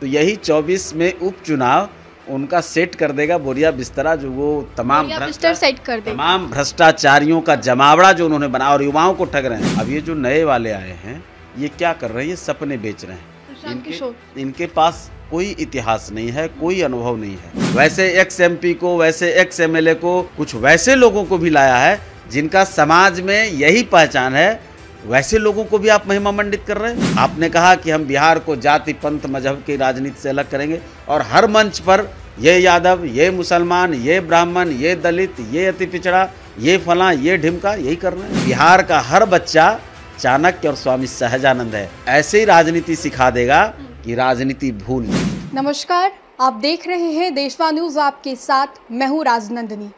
तो यही 24 में उपचुनाव उनका सेट कर देगा बोरिया बिस्तरा जो वो तमाम सेट कर देगा तमाम भ्रष्टाचारियों का जमावड़ा जो उन्होंने बनाया और युवाओं को ठग रहे हैं अब ये जो नए वाले आए हैं ये क्या कर रहे हैं ये सपने बेच रहे हैं इनके, इनके पास कोई इतिहास नहीं है कोई अनुभव नहीं है वैसे एक्स एम को वैसे एक्स एम को कुछ वैसे लोगों को भी लाया है जिनका समाज में यही पहचान है वैसे लोगों को भी आप महिमा मंडित कर रहे हैं आपने कहा कि हम बिहार को जाति पंथ मजहब की राजनीति से अलग करेंगे और हर मंच पर ये यादव ये मुसलमान ये ब्राह्मण ये दलित ये अति पिछड़ा ये फला ये ढिमका यही कर रहे हैं बिहार का हर बच्चा चाणक्य और स्वामी सहजानंद है ऐसे ही राजनीति सिखा देगा कि राजनीति भूल नमस्कार आप देख रहे हैं देशवा न्यूज आपके साथ मैं हूँ राजनंदनी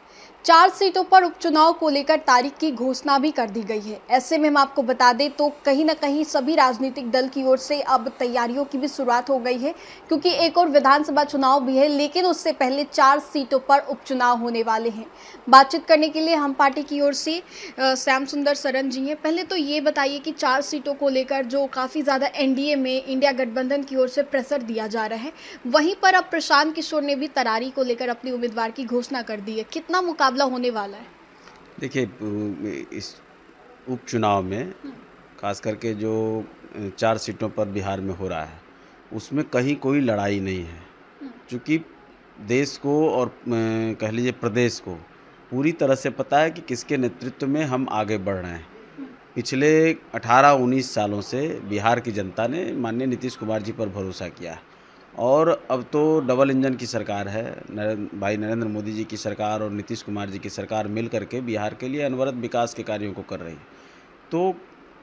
चार सीटों पर उपचुनाव को लेकर तारीख की घोषणा भी कर दी गई है ऐसे में हम आपको बता दें तो कहीं ना कहीं सभी राजनीतिक दल की ओर से अब तैयारियों की भी शुरुआत हो गई है क्योंकि एक और विधानसभा चुनाव भी है लेकिन उससे पहले चार सीटों पर उपचुनाव होने वाले हैं बातचीत करने के लिए हम पार्टी की ओर से श्याम सुंदर सरन जी हैं पहले तो ये बताइए कि चार सीटों को लेकर जो काफ़ी ज़्यादा एन में इंडिया गठबंधन की ओर से प्रेसर दिया जा रहा है वहीं पर अब प्रशांत किशोर ने भी तरारी को लेकर अपने उम्मीदवार की घोषणा कर दी है कितना मुकाबला मुकाबला होने वाला है देखिए इस उपचुनाव में खास करके जो चार सीटों पर बिहार में हो रहा है उसमें कहीं कोई लड़ाई नहीं है क्योंकि देश को और कह लीजिए प्रदेश को पूरी तरह से पता है कि किसके नेतृत्व में हम आगे बढ़ रहे हैं पिछले 18-19 सालों से बिहार की जनता ने माननीय नीतीश कुमार जी पर भरोसा किया है और अब तो डबल इंजन की सरकार है नरेंद्र भाई नरेंद्र मोदी जी की सरकार और नीतीश कुमार जी की सरकार मिल करके बिहार के लिए अनवरत विकास के कार्यों को कर रही तो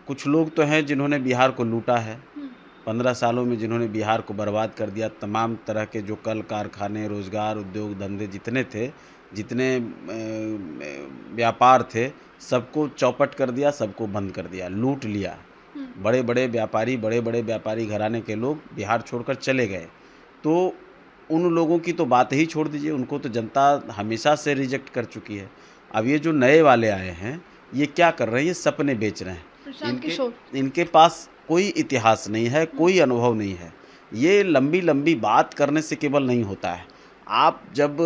कुछ लोग तो हैं जिन्होंने बिहार को लूटा है हम्म। पंद्रह सालों में जिन्होंने बिहार को बर्बाद कर दिया तमाम तरह के जो कल कारखाने रोज़गार उद्योग धंधे जितने थे जितने व्यापार थे सबको चौपट कर दिया सबको बंद कर दिया लूट लिया हम्म। बड़े बड़े व्यापारी बड़े बड़े व्यापारी घराने के लोग बिहार छोड़कर चले गए तो उन लोगों की तो बात ही छोड़ दीजिए उनको तो जनता हमेशा से रिजेक्ट कर चुकी है अब ये जो नए वाले आए हैं ये क्या कर रहे हैं ये सपने बेच रहे हैं इनके इनके पास कोई इतिहास नहीं है कोई अनुभव नहीं है ये लंबी लंबी बात करने से केवल नहीं होता है आप जब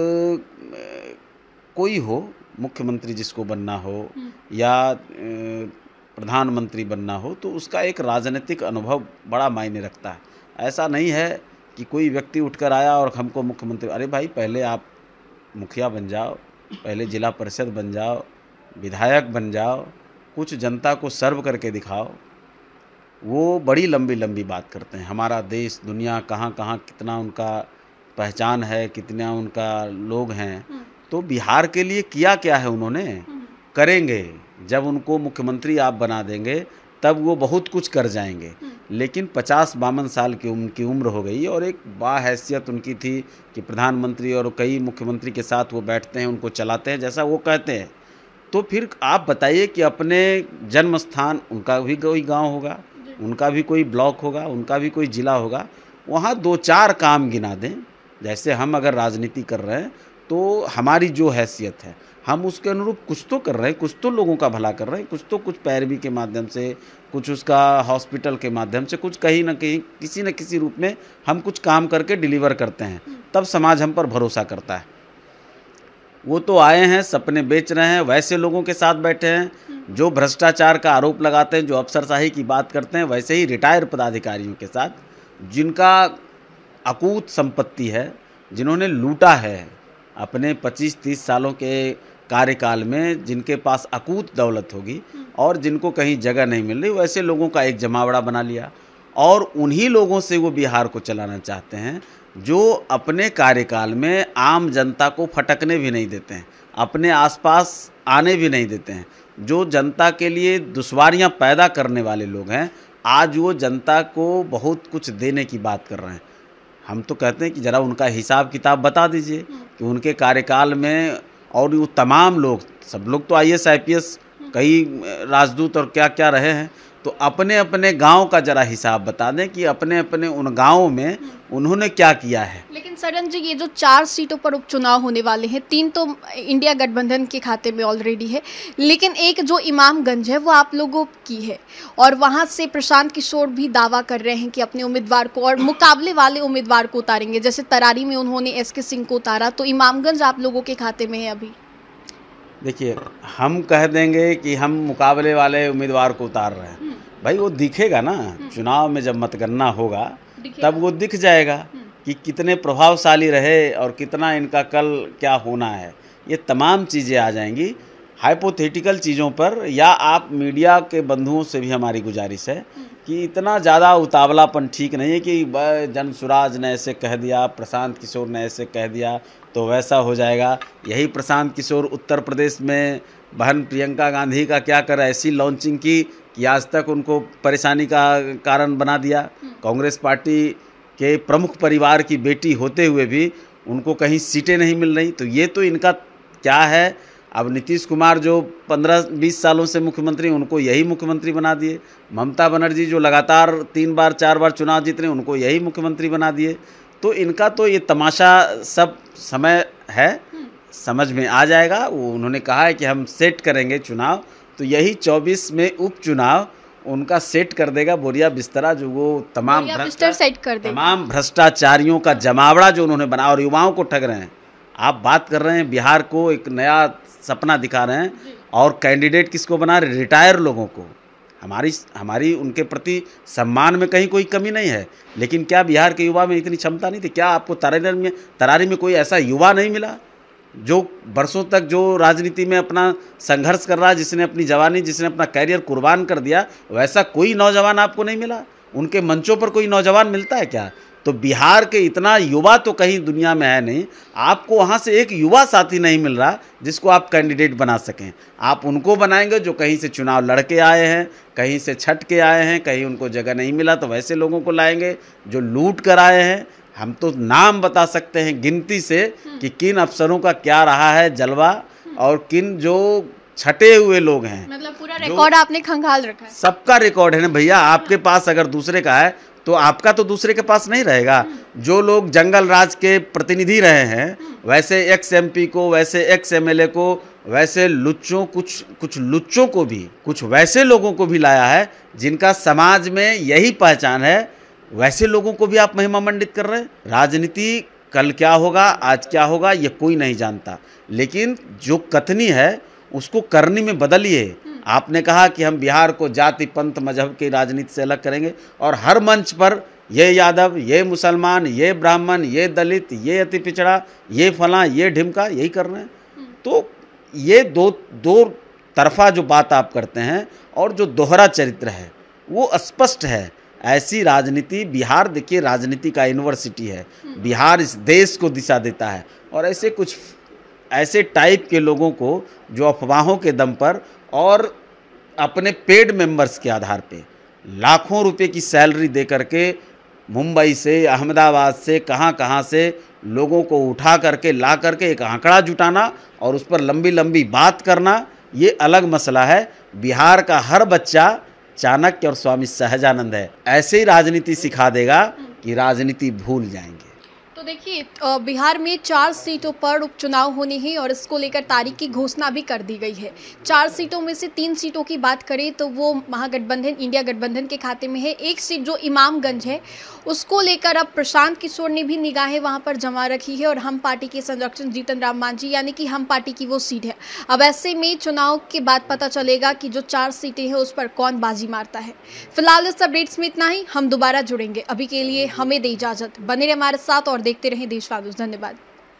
कोई हो मुख्यमंत्री जिसको बनना हो हम्म। या प्रधानमंत्री बनना हो तो उसका एक राजनीतिक अनुभव बड़ा मायने रखता है ऐसा नहीं है कि कोई व्यक्ति उठकर आया और हमको मुख्यमंत्री अरे भाई पहले आप मुखिया बन जाओ पहले जिला परिषद बन जाओ विधायक बन जाओ कुछ जनता को सर्व करके दिखाओ वो बड़ी लंबी लंबी बात करते हैं हमारा देश दुनिया कहाँ कहाँ कितना उनका पहचान है कितना उनका लोग हैं हम्म। तो बिहार के लिए किया क्या है उन्होंने हम्म। करेंगे जब उनको मुख्यमंत्री आप बना देंगे तब वो बहुत कुछ कर जाएंगे हम्म। लेकिन पचास बावन साल की उम्र उम्र हो गई और एक बाहैसियत उनकी थी कि प्रधानमंत्री और कई मुख्यमंत्री के साथ वो बैठते हैं उनको चलाते हैं जैसा वो कहते हैं तो फिर आप बताइए कि अपने जन्म स्थान उनका भी कोई गांव होगा उनका भी कोई ब्लॉक होगा उनका भी कोई ज़िला होगा वहाँ दो चार काम गिना दें जैसे हम अगर राजनीति कर रहे हैं तो हमारी जो हैसियत है हम उसके अनुरूप कुछ तो कर रहे हैं कुछ तो लोगों का भला कर रहे हैं कुछ तो कुछ पैरवी के माध्यम से कुछ उसका हॉस्पिटल के माध्यम से कुछ कहीं ना कहीं किसी न किसी रूप में हम कुछ काम करके डिलीवर करते हैं हम्म। तब समाज हम पर भरोसा करता है वो तो आए हैं सपने बेच रहे हैं वैसे लोगों के साथ बैठे हैं हम्म। जो भ्रष्टाचार का आरोप लगाते हैं जो अफसरशाही की बात करते हैं वैसे ही रिटायर पदाधिकारियों के साथ जिनका अकूत संपत्ति है जिन्होंने लूटा है अपने 25-30 सालों के कार्यकाल में जिनके पास अकूत दौलत होगी और जिनको कहीं जगह नहीं मिल रही वैसे लोगों का एक जमावड़ा बना लिया और उन्हीं लोगों से वो बिहार को चलाना चाहते हैं जो अपने कार्यकाल में आम जनता को फटकने भी नहीं देते हैं अपने आसपास आने भी नहीं देते हैं जो जनता के लिए दुश्वारियाँ पैदा करने वाले लोग हैं आज वो जनता को बहुत कुछ देने की बात कर रहे हैं हम तो कहते हैं कि ज़रा उनका हिसाब किताब बता दीजिए कि उनके कार्यकाल में और वो तमाम लोग सब लोग तो I S I P S कई राजदूत और क्या क्या रहे हैं तो अपने अपने गांव का जरा हिसाब बता दें कि अपने अपने उन गांवों में उन्होंने क्या किया है लेकिन सरन जी ये जो चार सीटों पर उपचुनाव होने वाले हैं तीन तो इंडिया गठबंधन के खाते में ऑलरेडी है लेकिन एक जो इमामगंज है वो आप लोगों की है और वहाँ से प्रशांत किशोर भी दावा कर रहे हैं कि अपने उम्मीदवार को और मुकाबले वाले उम्मीदवार को उतारेंगे जैसे तरारी में उन्होंने एस के सिंह को उतारा तो इमामगंज आप लोगों के खाते में है अभी देखिए हम कह देंगे कि हम मुकाबले वाले उम्मीदवार को उतार रहे हैं हम्म। भाई वो दिखेगा ना हम्म। चुनाव में जब मतगणना होगा तब वो दिख जाएगा हम्म। कि कितने प्रभावशाली रहे और कितना इनका कल क्या होना है ये तमाम चीज़ें आ जाएंगी हाइपोथेटिकल चीज़ों पर या आप मीडिया के बंधुओं से भी हमारी गुजारिश है कि इतना ज़्यादा उतावलापन ठीक नहीं है कि जन सुराज ने ऐसे कह दिया प्रशांत किशोर ने ऐसे कह दिया तो वैसा हो जाएगा यही प्रशांत किशोर उत्तर प्रदेश में बहन प्रियंका गांधी का क्या कर ऐसी लॉन्चिंग की कि आज तक उनको परेशानी का कारण बना दिया हम्म। कांग्रेस पार्टी के प्रमुख परिवार की बेटी होते हुए भी उनको कहीं सीटें नहीं मिल रही तो ये तो इनका क्या है अब नीतीश कुमार जो 15-20 सालों से मुख्यमंत्री उनको यही मुख्यमंत्री बना दिए ममता बनर्जी जो लगातार तीन बार चार बार चुनाव जीत रहे उनको यही मुख्यमंत्री बना दिए तो इनका तो ये तमाशा सब समय है समझ में आ जाएगा वो उन्होंने कहा है कि हम सेट करेंगे चुनाव तो यही 24 में उपचुनाव उनका सेट कर देगा बोरिया बिस्तरा जो वो तमाम सेट कर दे तमाम भ्रष्टाचारियों का जमावड़ा जो उन्होंने बना और युवाओं को ठग रहे हैं आप बात कर रहे हैं बिहार को एक नया सपना दिखा रहे हैं और कैंडिडेट किसको बना रहे रिटायर लोगों को हमारी हमारी उनके प्रति सम्मान में कहीं कोई कमी नहीं है लेकिन क्या बिहार के युवा में इतनी क्षमता नहीं थी क्या आपको तरारी में तरारी में कोई ऐसा युवा नहीं मिला जो बरसों तक जो राजनीति में अपना संघर्ष कर रहा है जिसने अपनी जवानी जिसने अपना कैरियर कुर्बान कर दिया वैसा कोई नौजवान आपको नहीं मिला उनके मंचों पर कोई नौजवान मिलता है क्या तो बिहार के इतना युवा तो कहीं दुनिया में है नहीं आपको वहाँ से एक युवा साथी नहीं मिल रहा जिसको आप कैंडिडेट बना सकें आप उनको बनाएंगे जो कहीं से चुनाव लड़ के आए हैं कहीं से छट के आए हैं कहीं उनको जगह नहीं मिला तो वैसे लोगों को लाएंगे जो लूट कर आए हैं हम तो नाम बता सकते हैं गिनती से हम्म। कि किन अफसरों का क्या रहा है जलवा और किन जो छटे हुए लोग हैं मतलब पूरा रिकॉर्ड आपने खंगाल रखा है सबका रिकॉर्ड है ना भैया आपके हाँ। पास अगर दूसरे का है तो आपका तो दूसरे के पास नहीं रहेगा जो लोग जंगल राज के प्रतिनिधि रहे हैं वैसे एक्स एम को वैसे एक्स एम को वैसे लुच्चों कुछ कुछ लुच्चों को भी कुछ वैसे लोगों को भी लाया है जिनका समाज में यही पहचान है वैसे लोगों को भी आप महिमा मंडित कर रहे हैं राजनीति कल क्या होगा आज क्या होगा ये कोई नहीं जानता लेकिन जो कथनी है उसको करनी में बदलिए आपने कहा कि हम बिहार को जाति पंथ मजहब की राजनीति से अलग करेंगे और हर मंच पर ये यादव ये मुसलमान ये ब्राह्मण ये दलित ये अति पिछड़ा ये फलां ये ढिमका यही कर रहे हैं तो ये दो दो तरफा जो बात आप करते हैं और जो दोहरा चरित्र है वो स्पष्ट है ऐसी राजनीति बिहार देखिए राजनीति का यूनिवर्सिटी है बिहार इस देश को दिशा देता है और ऐसे कुछ ऐसे टाइप के लोगों को जो अफवाहों के दम पर और अपने पेड मेंबर्स के आधार पे लाखों रुपए की सैलरी दे करके मुंबई से अहमदाबाद से कहाँ कहाँ से लोगों को उठा करके ला करके एक आंकड़ा जुटाना और उस पर लंबी लंबी बात करना ये अलग मसला है बिहार का हर बच्चा चाणक्य और स्वामी सहजानंद है ऐसे ही राजनीति सिखा देगा कि राजनीति भूल जाएंगे देखिए बिहार में चार सीटों पर उपचुनाव होने हैं और इसको लेकर तारीख की घोषणा भी कर दी गई है चार सीटों में से तीन सीटों की बात करें तो वो महागठबंधन इंडिया गठबंधन के खाते में है एक सीट जो इमामगंज है उसको लेकर अब प्रशांत किशोर ने भी निगाहें वहां पर जमा रखी है और हम पार्टी के संरक्षण जीतन राम मांझी यानी कि हम पार्टी की वो सीट है अब ऐसे में चुनाव के बाद पता चलेगा कि जो चार सीटें हैं उस पर कौन बाजी मारता है फिलहाल इस अपडेट्स में इतना ही हम दोबारा जुड़ेंगे अभी के लिए हमें दे इजाजत बने रहे हमारे साथ और देखते रहे देशवादुष धन्यवाद